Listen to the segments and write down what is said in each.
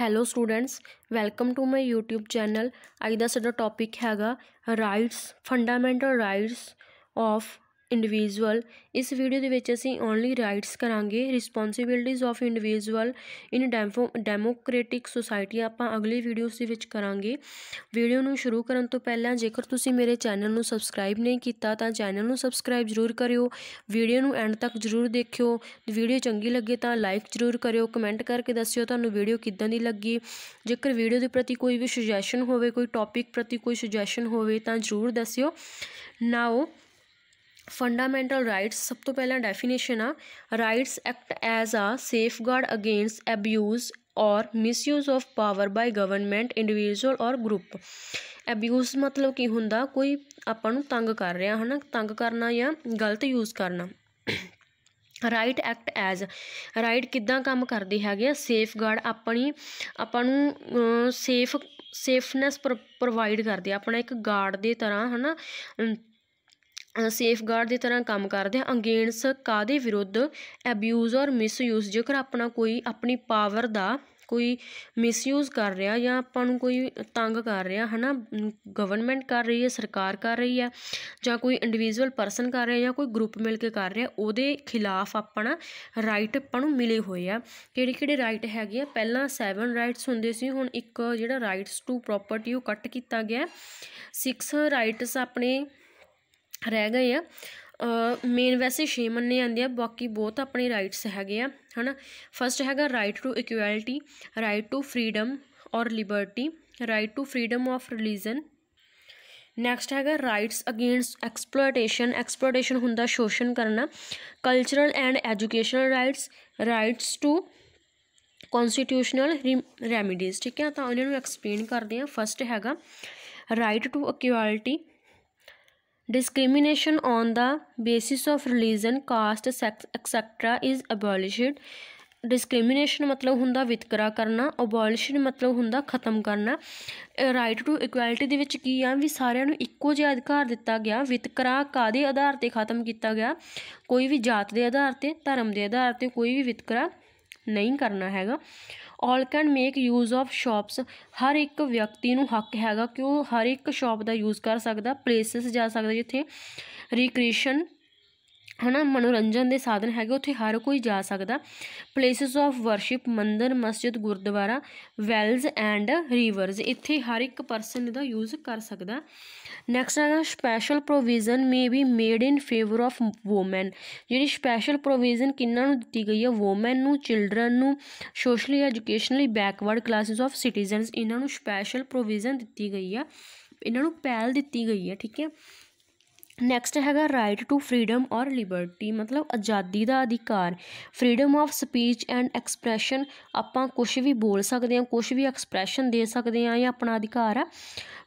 hello students welcome to my YouTube channel ਅੱਜ ਦਾ ਸਾਡਾ ਟੌਪਿਕ ਹੈਗਾ rights fundamental rights of individual ਇਸ ਵੀਡੀਓ ਦੇ ਵਿੱਚ ਅਸੀਂ ਓਨਲੀ ਰਾਈਟਸ ਕਰਾਂਗੇ responsibilities of individual in demo democratic society ਆਪਾਂ ਅਗਲੀ ਵੀਡੀਓਸ ਦੇ ਵਿੱਚ ਕਰਾਂਗੇ ਵੀਡੀਓ ਨੂੰ ਸ਼ੁਰੂ ਕਰਨ ਤੋਂ ਪਹਿਲਾਂ ਜੇਕਰ ਤੁਸੀਂ ਮੇਰੇ ਚੈਨਲ ਨੂੰ ਸਬਸਕ੍ਰਾਈਬ ਨਹੀਂ ਕੀਤਾ ਤਾਂ ਚੈਨਲ ਨੂੰ ਸਬਸਕ੍ਰਾਈਬ ਜ਼ਰੂਰ ਕਰਿਓ ਵੀਡੀਓ ਨੂੰ ਐਂਡ ਤੱਕ ਜ਼ਰੂਰ ਦੇਖਿਓ ਵੀਡੀਓ ਚੰਗੀ ਲੱਗੇ ਤਾਂ ਲਾਈਕ ਜ਼ਰੂਰ ਕਰਿਓ ਕਮੈਂਟ ਕਰਕੇ ਦੱਸਿਓ ਤੁਹਾਨੂੰ ਵੀਡੀਓ ਕਿੱਦਾਂ ਦੀ ਲੱਗੀ ਜੇਕਰ ਵੀਡੀਓ ਦੇ ਪ੍ਰਤੀ ਕੋਈ ਵੀ ਸੁਜੈਸ਼ਨ ਹੋਵੇ ਕੋਈ ਟੌਪਿਕ ਪ੍ਰਤੀ ਕੋਈ ਸੁਜੈਸ਼ਨ ਹੋਵੇ ਤਾਂ ਜ਼ਰੂਰ ਦੱਸਿਓ ਨਾਓ ਫੰਡਾਮੈਂਟਲ ਰਾਈਟਸ ਸਭ ਤੋਂ ਪਹਿਲਾਂ ਡੈਫੀਨੇਸ਼ਨ ਆ rights act as a safeguard against abuse or misuse of power by government individual or group abuse ਮਤਲਬ ਕੀ ਹੁੰਦਾ ਕੋਈ ਆਪਾਂ ਨੂੰ ਤੰਗ ਕਰ ਰਿਹਾ ਹਨਾ ਤੰਗ ਕਰਨਾ ਜਾਂ ਗਲਤ ਯੂਜ਼ ਕਰਨਾ ਰਾਈਟ ਐਕਟ ਐਜ਼ ਰਾਈਟ ਕਿਦਾਂ ਕੰਮ ਕਰਦੀ ਹੈਗੇ ਆ ਸੇਫਗਾਰਡ ਆਪਣੀ ਆਪਾਂ ਨੂੰ ਸੇਫ ਸੇਫਨੈਸ ਪ੍ਰੋਵਾਈਡ ਕਰਦੀ ਆਪਣਾ ਇੱਕ ਗਾਰਡ ਦੇ ਤਰ੍ਹਾਂ ਹਨਾ ਸੇਫਗਾਰਡ ਦੀ ਤਰ੍ਹਾਂ ਕੰਮ ਕਰਦੇ ਆ ਅਗੇਂਸ ਕਾਦੇ ਵਿਰੁੱਧ ਐਬਿਊਜ਼ ਔਰ ਮਿਸਯੂਜ਼ ਜੇਕਰ ਆਪਣਾ ਕੋਈ ਆਪਣੀ ਪਾਵਰ ਦਾ ਕੋਈ ਮਿਸਯੂਜ਼ ਕਰ ਰਿਹਾ ਜਾਂ ਆਪਾਂ ਨੂੰ ਕੋਈ ਤੰਗ ਕਰ ਰਿਹਾ ਹਨਾ ਗਵਰਨਮੈਂਟ ਕਰ ਰਹੀ ਹੈ ਸਰਕਾਰ ਕਰ ਰਹੀ ਹੈ ਜਾਂ ਕੋਈ ਇੰਡੀਵਿਜੂਅਲ ਪਰਸਨ ਕਰ ਰਿਹਾ ਜਾਂ ਕੋਈ ਗਰੁੱਪ ਮਿਲ ਕੇ ਕਰ ਰਿਹਾ ਉਹਦੇ ਖਿਲਾਫ ਆਪਣਾ ਰਾਈਟ ਆਪਾਂ ਨੂੰ ਮਿਲੇ ਹੋਏ ਆ ਕਿਹੜੇ ਕਿਹੜੇ ਰਾਈਟ ਹੈਗੇ ਆ ਪਹਿਲਾਂ 7 ਰਾਈਟਸ ਹੁੰਦੇ ਸੀ ਹੁਣ ਇੱਕ ਜਿਹੜਾ ਰਾਈਟਸ ਟੂ ਪ੍ਰਾਪਰਟੀ ਉਹ ਕੱਟ ਕੀਤਾ ਗਿਆ 6 ਰਾਈਟਸ ਆਪਣੇ ਰਹਿ ਗਏ ਆ ਮੇਨ ਵੈਸੇ ਛੇ ਮੰਨੇ ਜਾਂਦੇ ਆ ਬਾਕੀ ਬਹੁਤ ਆਪਣੇ ਰਾਈਟਸ ਹੈਗੇ ਆ ਹਨਾ ਫਸਟ ਹੈਗਾ right to equality right to freedom or liberty right to freedom of religion next ਹੈਗਾ ਰਾਈਟਸ ਅਗੇਂਸਟ ਐਕਸਪਲੋਇਟੇਸ਼ਨ ਐਕਸਪਲੋਇਟੇਸ਼ਨ ਹੁੰਦਾ ਸ਼ੋਸ਼ਣ ਕਰਨਾ cultural and educational rights rights to constitutional remedies ਠੀਕ ਹੈ ਤਾਂ ਉਹਨਾਂ ਨੂੰ ਐਕਸਪਲੇਨ ਕਰਦੇ ਆ ਫਸਟ ਹੈਗਾ right to equality discrimination on the basis of religion caste sex etc is abolished discrimination ਮਤਲਬ ਹੁੰਦਾ ਵਿਤਕਰਾ ਕਰਨਾ ਅਬੋਲਿਸ਼ਨ ਮਤਲਬ ਹੁੰਦਾ ਖਤਮ ਕਰਨਾ ਰਾਈਟ ਟੂ ਇਕੁਐਲਿਟੀ ਦੇ ਵਿੱਚ ਕੀ ਆ ਵੀ ਸਾਰਿਆਂ ਨੂੰ ਇੱਕੋ ਜਿਹਾ ਅਧਿਕਾਰ ਦਿੱਤਾ ਗਿਆ ਵਿਤਕਰਾ ਕਾਦੇ ਆਧਾਰ ਤੇ ਖਤਮ ਕੀਤਾ ਗਿਆ ਕੋਈ ਵੀ ਜਾਤ ਦੇ ਆਧਾਰ ਤੇ ਧਰਮ ਦੇ ਆਧਾਰ ਤੇ ਕੋਈ ਵੀ ਵਿਤਕਰਾ ਨਹੀਂ ਕਰਨਾ ਹੈਗਾ all can make use of shops ਹਰ ਇੱਕ ਵਿਅਕਤੀ ਨੂੰ ਹੱਕ ਹੈਗਾ ਕਿ ਉਹ ਹਰ ਇੱਕ ਸ਼ਾਪ ਦਾ ਯੂਜ਼ ਕਰ ਸਕਦਾ ਪਲੇਸਸ ਜਾ ਸਕਦਾ ਜਿੱਥੇ ਰੀਕ੍ਰੀਏਸ਼ਨ ਹਨਾ ਮਨੋਰੰਜਨ ਦੇ ਸਾਧਨ ਹੈਗੇ ਉੱਥੇ ਹਰ ਕੋਈ ਜਾ ਸਕਦਾ ਪਲੇਸਸ ਆਫ ਵਰਸ਼ਿਪ ਮੰਦਰ ਮਸਜਿਦ ਗੁਰਦੁਆਰਾ ਵੈਲਸ ਐਂਡ ਰਿਵਰਸ ਇੱਥੇ ਹਰ ਇੱਕ ਪਰਸਨ ਇਹਦਾ ਯੂਜ਼ ਕਰ ਸਕਦਾ ਨੈਕਸਟ ਹੈਗਾ special provision may be made in favour of women ਜਿਹੜੀ ਸਪੈਸ਼ਲ ਪ੍ਰੋਵੀਜ਼ਨ ਕਿੰਨਾਂ ਨੂੰ ਦਿੱਤੀ ਗਈ ਹੈ ਔਮਨ ਨੂੰ ਚਿਲਡਰਨ ਨੂੰ socially educationally backward classes of citizens ਇਹਨਾਂ ਨੂੰ ਸਪੈਸ਼ਲ ਪ੍ਰੋਵੀਜ਼ਨ ਦਿੱਤੀ ਗਈ ਆ ਇਹਨਾਂ ਨੂੰ ਪਹਿਲ ਦਿੱਤੀ ਗਈ ਹੈ ਠੀਕ ਹੈ ਨੈਕਸਟ ਹੈਗਾ right to freedom or liberty ਮਤਲਬ ਆਜ਼ਾਦੀ ਦਾ ਅਧਿਕਾਰ freedom of speech and expression ਆਪਾਂ ਕੁਝ ਵੀ ਬੋਲ ਸਕਦੇ ਹਾਂ ਕੁਝ ਵੀ ਐਕਸਪ੍ਰੈਸ਼ਨ ਦੇ ਸਕਦੇ ਹਾਂ ਇਹ ਆਪਣਾ ਅਧਿਕਾਰ ਆ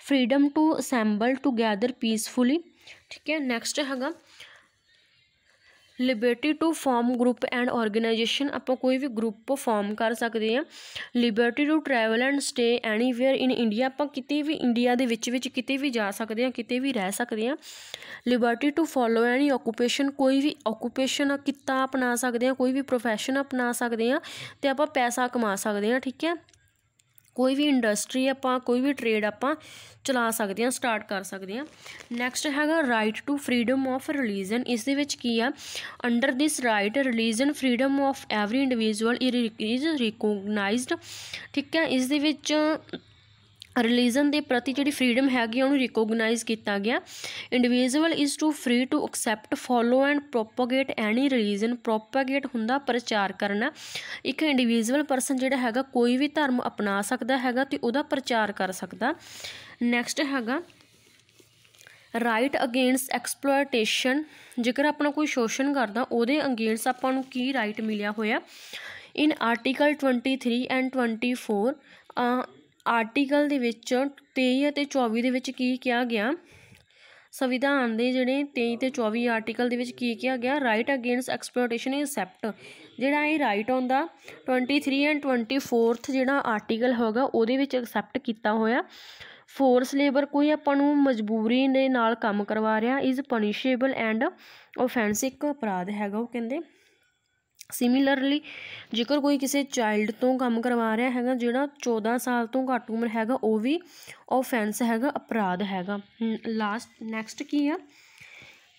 freedom to assemble together peacefully ਠੀਕ ਹੈ ਨੈਕਸਟ ਹੈਗਾ liberty to form group and organisation ਆਪਾਂ ਕੋਈ ਵੀ ਗਰੁੱਪ ਫਾਰਮ ਕਰ ਸਕਦੇ ਆ liberty to travel and stay anywhere in India ਆਪਾਂ ਕਿਤੇ ਵੀ ਇੰਡੀਆ ਦੇ ਵਿੱਚ ਵਿੱਚ ਕਿਤੇ ਵੀ ਜਾ ਸਕਦੇ ਆ ਕਿਤੇ ਵੀ ਰਹਿ ਸਕਦੇ ਆ liberty to follow any occupation ਕੋਈ ਵੀ ਆ ਕਿੱਤਾ ਅਪਣਾ ਸਕਦੇ ਆ ਕੋਈ ਵੀ ਪ੍ਰੋਫੈਸ਼ਨ ਅਪਣਾ ਸਕਦੇ ਆ ਤੇ ਆਪਾਂ ਪੈਸਾ ਕਮਾ ਸਕਦੇ ਆ ਠੀਕ ਹੈ ਕੋਈ ਵੀ ਇੰਡਸਟਰੀ ਆਪਾਂ ਕੋਈ ਵੀ ਟ੍ਰੇਡ ਆਪਾਂ ਚਲਾ ਸਕਦੇ ਹਾਂ ਸਟਾਰਟ ਕਰ ਸਕਦੇ ਹਾਂ ਨੈਕਸਟ ਹੈਗਾ right to freedom of religion ਇਸ ਦੇ ਵਿੱਚ ਕੀ ਆ under this right religion freedom of every individual is recognised ਠੀਕ ਹੈ ਇਸ ਦੇ ਵਿੱਚ ਰਿਲੀਜਨ ਦੇ ਪ੍ਰਤੀ ਜਿਹੜੀ ਫਰੀडम ਹੈਗੀ ਉਹਨੂੰ ਰਿਕੋਗਨਾਈਜ਼ ਕੀਤਾ ਗਿਆ individual is to free to accept follow and propagate any religion propagate ਹੁੰਦਾ ਪ੍ਰਚਾਰ ਕਰਨਾ ਇੱਕ ਇੰਡੀਵਿਜੂਅਲ ਪਰਸਨ ਜਿਹੜਾ ਹੈਗਾ ਕੋਈ ਵੀ ਧਰਮ ਅਪਣਾ ਸਕਦਾ ਹੈਗਾ ਤੇ ਉਹਦਾ ਪ੍ਰਚਾਰ ਕਰ ਸਕਦਾ ਨੈਕਸਟ ਹੈਗਾ ਰਾਈਟ ਅਗੇਂਸਟ ਐਕਸਪਲੋਇਟੇਸ਼ਨ ਜੇਕਰ ਆਪਣਾ ਕੋਈ ਸ਼ੋਸ਼ਣ ਕਰਦਾ ਉਹਦੇ ਅਗੇਂਸਟ ਆਪਾਂ ਨੂੰ ਕੀ ਰਾਈਟ ਮਿਲਿਆ ਹੋਇਆ ਇਨ ਆਰਟੀਕਲ 23 ਐਂਡ 24 ਆਰਟੀਕਲ ਦੇ ਵਿੱਚ 23 ਅਤੇ 24 ਦੇ ਵਿੱਚ ਕੀ ਕਿਹਾ ਗਿਆ ਸੰਵਿਧਾਨ ਦੇ ਜਿਹੜੇ 23 ਤੇ 24 ਆਰਟੀਕਲ ਦੇ ਵਿੱਚ ਕੀ ਕਿਹਾ ਗਿਆ ਰਾਈਟ ਅਗੇਂਸਟ ਐਕਸਪਲੋਇਟੇਸ਼ਨ ਇਜ਼ ਸੈਪਟ ਜਿਹੜਾ ਇਹ ਰਾਈਟ ਆਉਂਦਾ 23 ਐਂਡ 24th ਜਿਹੜਾ ਆਰਟੀਕਲ ਹੋਗਾ ਉਹਦੇ ਵਿੱਚ ਐਕਸੈਪਟ ਕੀਤਾ ਹੋਇਆ ਫੋਰਸ ਲੇਬਰ ਕੋਈ ਆਪਾਂ ਨੂੰ ਮਜਬੂਰੀ ਦੇ ਨਾਲ ਕੰਮ ਕਰਵਾ ਰਿਹਾ ਇਜ਼ ਪਨਿਸ਼ੇਬਲ ਐਂਡ ਆਫੈਂਸਿਕ ਅਪਰਾਧ ਹੈਗਾ ਉਹ ਕਹਿੰਦੇ ਸਿਮਿਲਰਲੀ ਜੇਕਰ ਕੋਈ ਕਿਸੇ ਚਾਈਲਡ ਤੋਂ ਕੰਮ ਕਰਵਾ ਰਿਹਾ ਹੈਗਾ ਜਿਹੜਾ 14 ਸਾਲ ਤੋਂ ਘੱਟ ਉਮਰ ਹੈਗਾ ਉਹ ਵੀ ਆਫੈਂਸ ਹੈਗਾ ਅਪਰਾਧ ਹੈਗਾ ਲਾਸਟ ਨੈਕਸਟ ਕੀ ਆ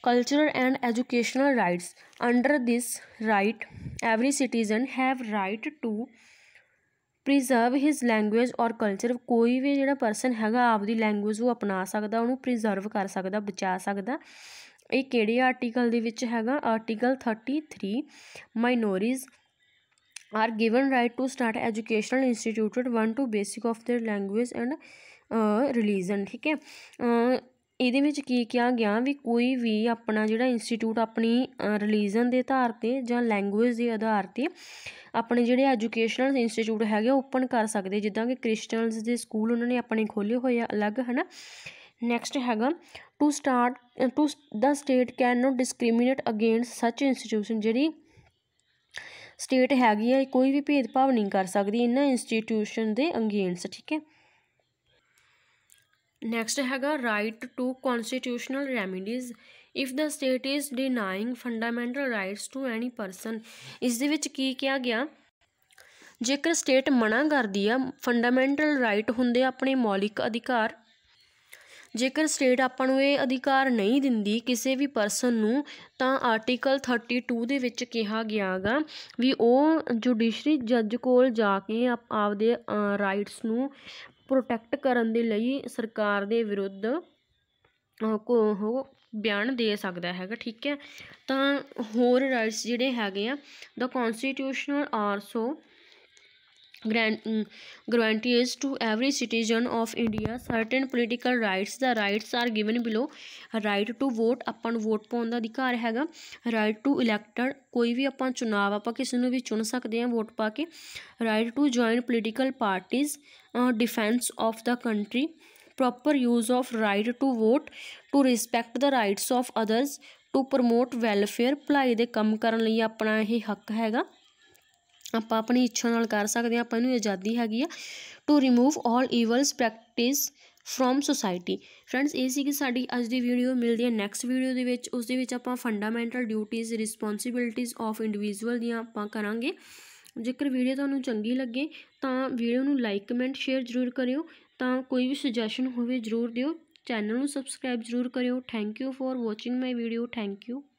cultural and educational rights under this right every citizen have right to preserve his language or culture ਕੋਈ ਵੀ ਜਿਹੜਾ ਪਰਸਨ ਹੈਗਾ ਆਪਦੀ ਲੈਂਗੁਏਜ ਉਹ ਅਪਣਾ ਸਕਦਾ ਉਹਨੂੰ ਪ੍ਰੀਜ਼ਰਵ ਕਰ ਸਕਦਾ ਬਚਾ ਸਕਦਾ ਇਹ ਕਿਹੜੇ ਆਰਟੀਕਲ ਦੇ ਵਿੱਚ ਹੈਗਾ article 33 minorities are given right to start educational instituted one to basic of their language and religion ਠੀਕ ਹੈ ਇਹਦੇ ਵਿੱਚ ਕੀ ਕਿਹਾ ਗਿਆ ਵੀ ਕੋਈ ਵੀ ਆਪਣਾ ਜਿਹੜਾ ਇੰਸਟੀਟਿਊਟ ਆਪਣੀ ਰਿਲੀਜਨ ਦੇ ਆਧਾਰ ਤੇ ਜਾਂ ਲੈਂਗੁਏਜ ਦੇ ਆਧਾਰ ਤੇ ਆਪਣੇ ਜਿਹੜੇ ਐਜੂਕੇਸ਼ਨਲ ਇੰਸਟੀਟਿਊਟ ਹੈਗੇ ਓਪਨ ਕਰ ਸਕਦੇ ਜਿੱਦਾਂ ਕਿ ਕ੍ਰਿਸਚੀਅਨਸ ਦੇ ਸਕੂਲ ਉਹਨਾਂ ਨੇ ਆਪਣੇ ਖੋਲੇ ਹੋਏ ਆ ਅਲੱਗ ਹਨਾ ਨੈਕਸਟ ਹੈਗਾ to start to the state can not discriminate against such institution ਜਿਹੜੀ ਸਟੇਟ ਹੈਗੀ ਹੈ ਕੋਈ ਵੀ ਭੇਦਭਾਵ ਨਹੀਂ ਕਰ ਸਕਦੀ ਇਹਨਾਂ ਇੰਸਟੀਟਿਊਸ਼ਨ ਦੇ ਅਗੇਂਸਟ ਠੀਕ ਹੈ ਨੈਕਸਟ ਹੈਗਾ right to constitutional remedies if the state is denying fundamental rights to any person ਇਸ ਦੇ ਵਿੱਚ ਕੀ ਕਿਹਾ ਗਿਆ ਜੇਕਰ ਸਟੇਟ ਮਨਾ ਕਰਦੀ ਆ ਫੰਡਾਮੈਂਟਲ ਰਾਈਟ ਹੁੰਦੇ ਆਪਣੇ ਮੌਲਿਕ ਅਧਿਕਾਰ ਜੇਕਰ ਸਟੇਟ ਆਪਾਂ ਨੂੰ ਇਹ ਅਧਿਕਾਰ ਨਹੀਂ ਦਿੰਦੀ ਕਿਸੇ ਵੀ ਪਰਸਨ ਨੂੰ ਤਾਂ ਆਰਟੀਕਲ 32 ਦੇ ਵਿੱਚ ਕਿਹਾ ਗਿਆਗਾ ਵੀ ਉਹ ਜੁਡੀਸ਼ਰੀ ਜੱਜ ਕੋਲ ਜਾ ਕੇ ਆਪਦੇ ਰਾਈਟਸ ਨੂੰ ਪ੍ਰੋਟੈਕਟ ਕਰਨ ਦੇ ਲਈ ਸਰਕਾਰ ਦੇ ਵਿਰੁੱਧ ਉਹ ਬਿਆਨ ਦੇ ਸਕਦਾ ਹੈਗਾ ਠੀਕ ਹੈ ਤਾਂ ਹੋਰ ਰਾਈਟਸ ਜਿਹੜੇ ਹੈਗੇ ਆ the constitutional also guarantees to every citizen of India certain political rights the rights are given below right to vote ਆਪਾਂ ਨੂੰ ਵੋਟ ਪਾਉਣ ਦਾ ਅਧਿਕਾਰ ਹੈਗਾ right to elected ਕੋਈ ਵੀ ਆਪਾਂ ਚੁਣਾਵ ਆਪਾਂ ਕਿਸੇ ਨੂੰ ਵੀ ਚੁਣ ਸਕਦੇ ਹਾਂ ਵੋਟ ਪਾ ਕੇ right to join political parties uh, defense of the country proper use of right to vote to respect the rights of others to promote welfare ਭਲਾਈ ਦੇ ਕੰਮ ਕਰਨ ਲਈ ਆਪਣਾ ਇਹ ਹੱਕ ਹੈਗਾ ਆਪਾਂ ਆਪਣੀ ਇੱਛਾ ਨਾਲ ਕਰ ਸਕਦੇ ਆ ਆਪਾਂ ਨੂੰ ਆਜ਼ਾਦੀ ਹੈਗੀ ਆ to remove 올 evils practice from society friends ਇਹ ਸੀ ਕਿ ਸਾਡੀ ਅੱਜ ਦੀ ਵੀਡੀਓ ਮਿਲਦੀ ਹੈ ਨੈਕਸਟ ਵੀਡੀਓ ਦੇ ਵਿੱਚ ਉਸ ਦੇ ਵਿੱਚ ਆਪਾਂ ਫੰਡਾਮੈਂਟਲ ਡਿਊਟੀਆਂ ਰਿਸਪੌਂਸਿਬਿਲਟੀਜ਼ ਆਫ ਇੰਡੀਵਿਜੂਅਲ ਦੀਆਂ ਆਪਾਂ ਕਰਾਂਗੇ ਜੇਕਰ ਵੀਡੀਓ ਤੁਹਾਨੂੰ ਚੰਗੀ ਲੱਗੇ ਤਾਂ ਵੀਡੀਓ ਨੂੰ ਲਾਈਕ ਕਮੈਂਟ ਸ਼ੇਅਰ ਜ਼ਰੂਰ ਕਰਿਓ ਤਾਂ ਕੋਈ ਵੀ ਸੁਜੈਸ਼ਨ ਹੋਵੇ ਜ਼ਰੂਰ ਦਿਓ ਚੈਨਲ ਨੂੰ ਸਬਸਕ੍ਰਾਈਬ ਜ਼ਰੂਰ ਕਰਿਓ thank you for watching my video thank you